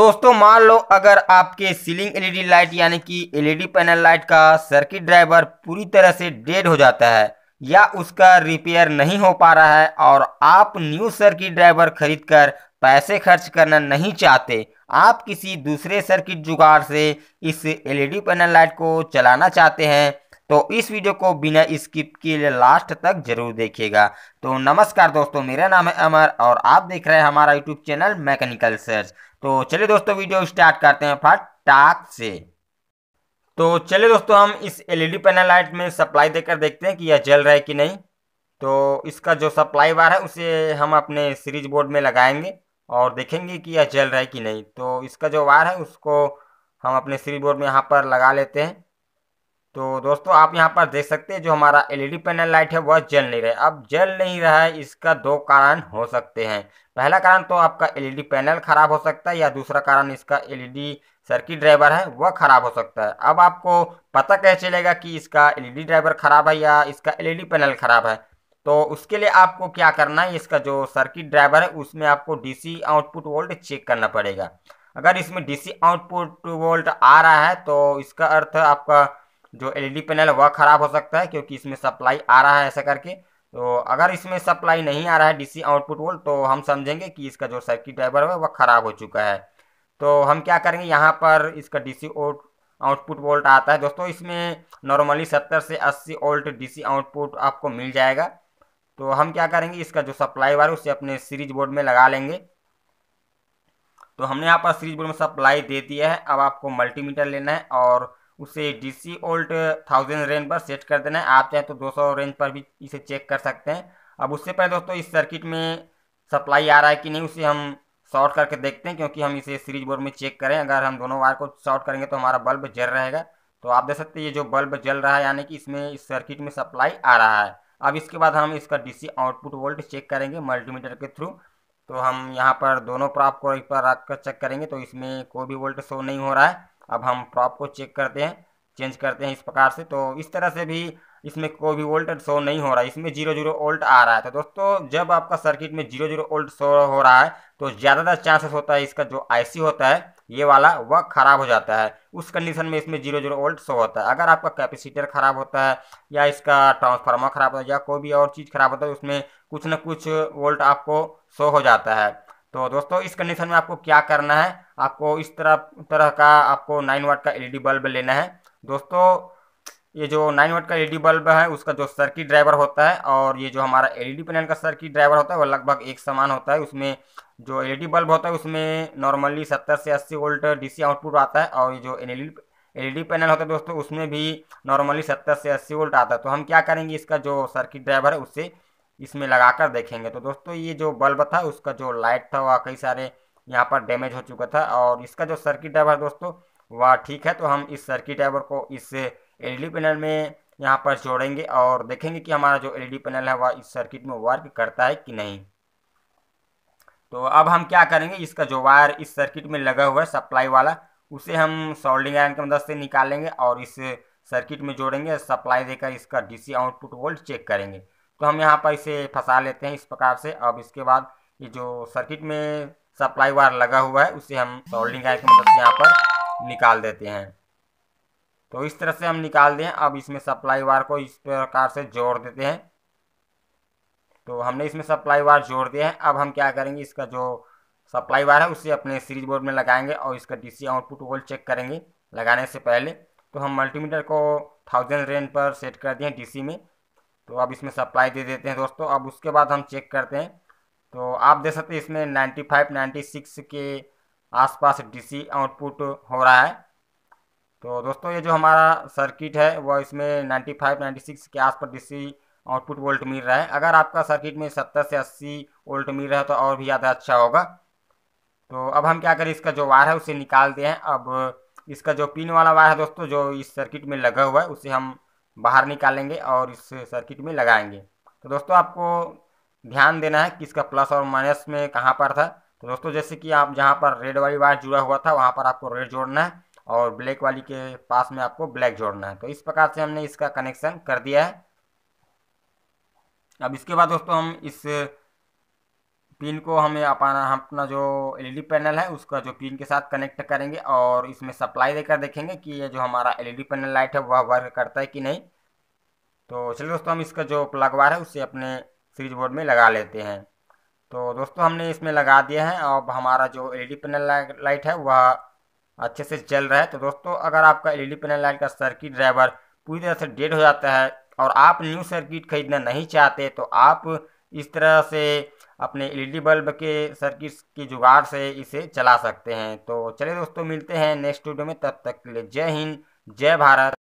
दोस्तों मान लो अगर आपके सीलिंग एलईडी लाइट यानी कि एलईडी पैनल लाइट का सर्किट ड्राइवर पूरी तरह से डेड हो जाता है या उसका रिपेयर नहीं हो पा रहा है और आप न्यू सर्किट ड्राइवर खरीद कर पैसे खर्च करना नहीं चाहते आप किसी दूसरे सर्किट जुगाड़ से इस एलईडी पैनल लाइट को चलाना चाहते हैं तो इस वीडियो को बिना स्किप किए लास्ट तक जरूर देखिएगा तो नमस्कार दोस्तों मेरा नाम है अमर और आप देख रहे हैं हमारा यूट्यूब चैनल मैकेनिकल सर्च तो चलिए दोस्तों वीडियो स्टार्ट करते हैं फटाक से तो चलिए दोस्तों हम इस एलईडी पैनल लाइट में सप्लाई देकर देखते हैं कि यह जल रहा है कि नहीं तो इसका जो सप्लाई वार है उसे हम अपने सीरीज बोर्ड में लगाएंगे और देखेंगे कि यह जल रहा है कि नहीं तो इसका जो वार है उसको हम अपने सीरीज बोर्ड में यहाँ पर लगा लेते हैं तो दोस्तों आप यहाँ पर देख सकते हैं जो हमारा एलईडी पैनल लाइट है वह जल नहीं रहा है अब जल नहीं रहा है इसका दो कारण हो सकते हैं पहला कारण तो आपका एलईडी पैनल खराब हो सकता है या दूसरा कारण इसका एलईडी सर्किट ड्राइवर है वह खराब हो सकता है अब आपको पता कैसे चलेगा कि इसका एल ड्राइवर खराब है या इसका एल पैनल खराब है तो उसके लिए आपको क्या करना है इसका जो सर्किट ड्राइवर है उसमें आपको डी आउटपुट वोल्ट चेक करना पड़ेगा अगर इसमें डीसी आउटपुट वोल्ट आ रहा है तो इसका अर्थ आपका जो एलईडी पैनल है वह खराब हो सकता है क्योंकि इसमें सप्लाई आ रहा है ऐसा करके तो अगर इसमें सप्लाई नहीं आ रहा है डीसी आउटपुट वोल्ट तो हम समझेंगे कि इसका जो सर्किट ड्राइवर है वह खराब हो चुका है तो हम क्या करेंगे यहाँ पर इसका डीसी आउटपुट वोल्ट आता है दोस्तों इसमें नॉर्मली सत्तर से अस्सी वोल्ट डीसी आउटपुट आपको मिल जाएगा तो हम क्या करेंगे इसका जो सप्लाई वायर उसे अपने सीरीज बोर्ड में लगा लेंगे तो हमने यहाँ पर सीरीज बोर्ड में सप्लाई दे दिया है अब आपको मल्टीमीटर लेना है और उसे डीसी ओल्ट थाउजेंड रेंज पर सेट कर देना है आप चाहें तो 200 रेंज पर भी इसे चेक कर सकते हैं अब उससे पहले दोस्तों इस सर्किट में सप्लाई आ रहा है कि नहीं उसे हम शॉर्ट करके देखते हैं क्योंकि हम इसे सीरीज बोर्ड में चेक करें अगर हम दोनों वायर को शॉर्ट करेंगे तो हमारा बल्ब जल रहेगा तो आप देख सकते हैं ये जो बल्ब जल रहा है यानी कि इसमें इस सर्किट में सप्लाई आ रहा है अब इसके बाद हम इसका डीसी आउटपुट वोल्ट चेक करेंगे मल्टीमीटर के थ्रू तो हम यहाँ पर दोनों प्रॉप को एक बार रख कर चेक करेंगे तो इसमें कोई भी वोल्ट शो नहीं हो रहा है अब हम प्रॉप को चेक करते हैं चेंज करते हैं इस प्रकार से तो इस तरह से भी इसमें कोई भी वोल्ट शो नहीं हो रहा है इसमें जीरो जीरो वोल्ट आ रहा है तो दोस्तों जब आपका सर्किट में जीरो जीरो वोल्ट शो हो रहा है तो ज़्यादातर चांसेस होता है इसका जो आईसी होता है ये वाला वह ख़राब हो जाता है उस कंडीशन में इसमें जीरो जीरो वोल्ट शो होता है अगर आपका कैपेसिटर ख़राब होता है या इसका ट्रांसफार्मर ख़राब होता है या कोई भी और चीज़ ख़राब होता है उसमें कुछ ना कुछ वोल्ट आपको शो हो जाता है तो दोस्तों इस कंडीशन में आपको क्या करना है आपको इस तरह तरह का आपको नाइन वाट का एलईडी बल्ब लेना है दोस्तों ये जो नाइन वाट का एलईडी बल्ब है उसका जो सर्किट ड्राइवर होता है और ये जो हमारा एलईडी पैनल का सर्किट ड्राइवर होता है वो लगभग एक समान होता है उसमें जो एलईडी बल्ब होता है उसमें नॉर्मली सत्तर से अस्सी वोल्ट डीसी आउटपुट आता है और ये जो एल ई पैनल होता है दोस्तों उसमें भी नॉर्मली सत्तर से अस्सी वोल्ट आता है तो हम क्या करेंगे इसका जो सर्किट ड्राइवर है उससे इसमें लगाकर देखेंगे तो दोस्तों ये जो बल्ब था उसका जो लाइट था वह कई सारे यहाँ पर डैमेज हो चुका था और इसका जो सर्किट ड्राइवर दोस्तों वह ठीक है तो हम इस सर्किट ड्राइवर को इस डी पैनल में यहाँ पर जोड़ेंगे और देखेंगे कि हमारा जो एल पैनल है वह इस सर्किट में वर्क करता है कि नहीं तो अब हम क्या करेंगे इसका जो वायर इस सर्किट में लगा हुआ है सप्लाई वाला उसे हम सोल्डिंग आयरन की मदद से निकालेंगे और इस सर्किट में जोड़ेंगे सप्लाई देकर इसका डीसी आउटपुट वोल्ट चेक करेंगे तो हम यहाँ पर इसे फंसा लेते हैं इस प्रकार से अब इसके बाद ये जो सर्किट में सप्लाई वायर लगा हुआ है उसे हम सोल्डिंग आय की मदद से यहाँ पर निकाल देते हैं तो इस तरह से हम निकाल दें अब इसमें सप्लाई वायर को इस प्रकार से जोड़ देते हैं तो हमने इसमें सप्लाई वायर जोड़ दिया है अब हम क्या करेंगे इसका जो सप्लाई वायर है उसे अपने सीरीज बोर्ड में लगाएंगे और इसका डीसी आउटपुट वोल्ट चेक करेंगे लगाने से पहले तो हम मल्टीमीटर को थाउजेंड रेंज पर सेट कर दिए डीसी में तो अब इसमें सप्लाई दे देते हैं दोस्तों अब उसके बाद हम चेक करते हैं तो आप देख सकते हैं इसमें 95 96 के आसपास डीसी आउटपुट हो रहा है तो दोस्तों ये जो हमारा सर्किट है वह इसमें 95 96 के आसपास डीसी आउटपुट वोल्ट मिल रहा है अगर आपका सर्किट में 70 से 80 वोल्ट मिल रहा है तो और भी ज़्यादा अच्छा होगा तो अब हम क्या करें इसका जो वायर है उसे निकाल दें अब इसका जो पिन वाला वायर है दोस्तों जो इस सर्किट में लगा हुआ है उसे हम बाहर निकालेंगे और इस सर्किट में लगाएंगे तो दोस्तों आपको ध्यान देना है कि इसका प्लस और माइनस में कहाँ पर था तो दोस्तों जैसे कि आप जहाँ पर रेड वाली वायर जुड़ा हुआ था वहाँ पर आपको रेड जोड़ना है और ब्लैक वाली के पास में आपको ब्लैक जोड़ना है तो इस प्रकार से हमने इसका कनेक्शन कर दिया है अब इसके बाद दोस्तों हम इस पिन को हमें अपना हम अपना जो एलईडी पैनल है उसका जो पिन के साथ कनेक्ट करेंगे और इसमें सप्लाई देकर देखेंगे कि ये जो हमारा एलईडी पैनल लाइट है वह वर्क करता है कि नहीं तो चलिए दोस्तों हम इसका जो प्लग वायर है उसे अपने स्विच बोर्ड में लगा लेते हैं तो दोस्तों हमने इसमें लगा दिया है अब हमारा जो एल पैनल लाइट है वह अच्छे से चल रहा है तो दोस्तों अगर आपका एल पैनल लाइट का सर्किट ड्राइवर पूरी तरह से डेड हो जाता है और आप न्यू सर्किट खरीदना नहीं चाहते तो आप इस तरह से अपने एलईडी बल्ब के सर्किट्स की जुगाड़ से इसे चला सकते हैं तो चलिए दोस्तों मिलते हैं नेक्स्ट वीडियो में तब तक के लिए जय हिंद जय भारत